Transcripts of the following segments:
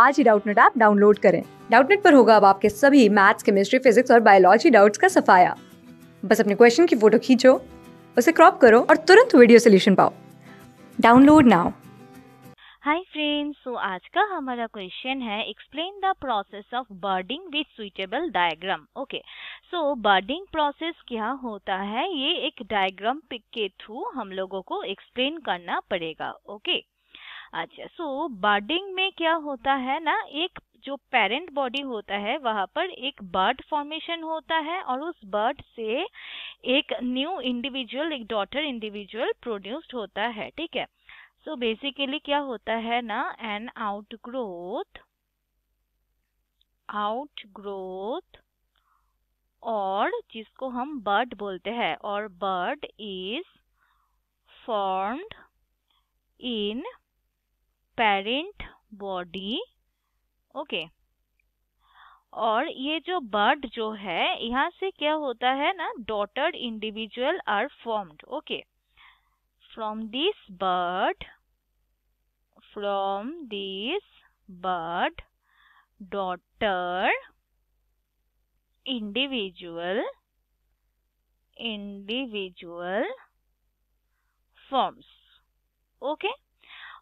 आज ही Doubtnut app download करें डाउटनेट पर होगा अब आपके सभी मैथ्स केमिस्ट्री फिजिक्स और बायोलॉजी डाउट्स का सफाया बस अपने क्वेश्चन की फोटो खींचो उसे क्रॉप करो और तुरंत वीडियो सोल्यूशन पाओ download now hi friends so आज का हमारा क्वेश्चन है explain the process of budding with suitable diagram okay so budding process क्या होता है ये एक डायग्राम पिक के थ्रू हम लोगों को एक्सप्लेन करना पड़ेगा ओके okay? अच्छा सो बर्डिंग में क्या होता है ना एक जो पेरेंट बॉडी होता है वहाँ पर एक बर्ड फॉर्मेशन होता है और उस बर्ड से एक न्यू इंडिविजुअल एक डॉटर इंडिविजुअल प्रोड्यूस्ड होता है ठीक है सो so बेसिकली क्या होता है ना एन आउटग्रोथ आउटग्रोथ और जिसको हम बर्ड बोलते हैं और bud is formed in parent body okay और ये जो बर्ड जो है यहाँ से क्या होता है ना daughter individual are formed okay from this bud from this bud daughter individual forms okay okay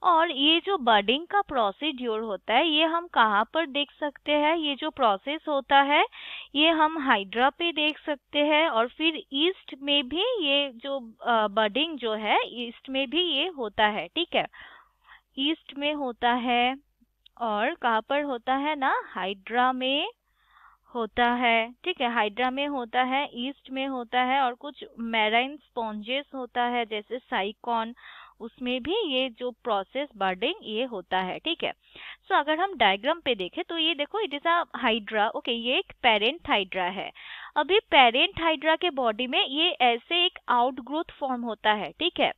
और ये जो बर्डिंग का प्रोसीड्योर होता है ये हम कहाँ पर देख सकते हैं ये जो प्रोसेस होता है ये हम हाइड्रा पे देख सकते हैं और फिर ईस्ट में भी ये जो बर्डिंग जो है ईस्ट में भी ये होता है ठीक है ईस्ट में होता है और कहाँ पर होता है ना हाइड्रा में होता है ठीक है हाइड्रा में होता है ईस्ट में होता है और कुछ मैराइन स्पॉन्जेस होता है जैसे साइकॉन उसमें भी ये जो प्रोसेस बर्डिंग ये होता है ठीक है सो so, अगर हम डायग्राम पे देखें तो ये देखो it is a hydra okay ये एक पेरेंट हाइड्रा है अभी पेरेंट हाइड्रा के बॉडी में ये ऐसे एक आउटग्रोथ फॉर्म होता है ठीक है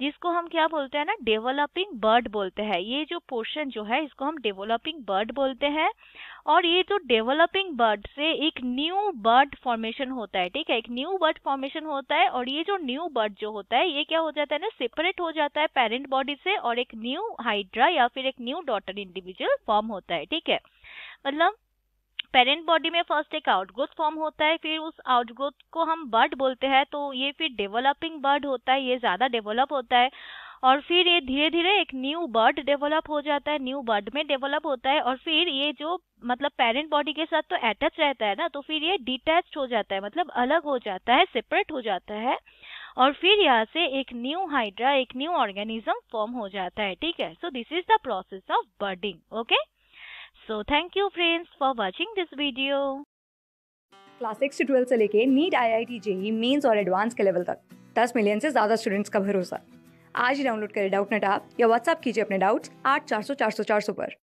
जिसको हम क्या बोलते हैं ना डेवलपिंग बर्ड बोलते हैं ये जो पोर्शन जो है इसको हम डेवलपिंग बर्ड बोलते हैं और ये जो डेवलपिंग बर्ड से एक न्यू बर्ड फॉर्मेशन होता है ठीक है एक न्यू बर्ड फॉर्मेशन होता है और ये जो न्यू बर्ड जो होता है ये क्या हो जाता है ना सेपरेट हो जाता है पेरेंट बॉडी से और एक न्यू हाइड्रा या फिर एक न्यू डॉटर इंडिविजुअल फॉर्म होता है ठीक है मतलब पेरेंट बॉडी में फर्स्ट एक आउटग्रोथ फॉर्म होता है फिर उस आउटग्रोथ को हम बर्ड बोलते हैं तो ये फिर डेवलपिंग बर्ड होता है ये ज़्यादा डेवलप होता है और फिर ये धीरे धीरे एक न्यू बर्ड डेवलप हो जाता है न्यू बर्ड में डेवलप होता है और फिर ये जो मतलब पेरेंट बॉडी के साथ तो अटैच रहता है ना तो फिर ये डिटैच हो जाता है मतलब अलग हो जाता है सेपरेट हो जाता है और फिर यहाँ से एक न्यू हाइड्रा एक न्यू ऑर्गेनिज्म फॉर्म हो जाता है ठीक है so this is the process of budding okay so thank you friends for watching this video class six से ट्वेल्थ से लेके NEET I I T JEE mains और एडवांस के लेवल तक दस मिलियन से ज़्यादा स्टूडेंट्स का भरोसा आज ही डाउनलोड करें डाउट नेट आप या व्हाट्सअप कीजिए अपने डाउट्स आठ चार सौ चार सौ चार सौ पर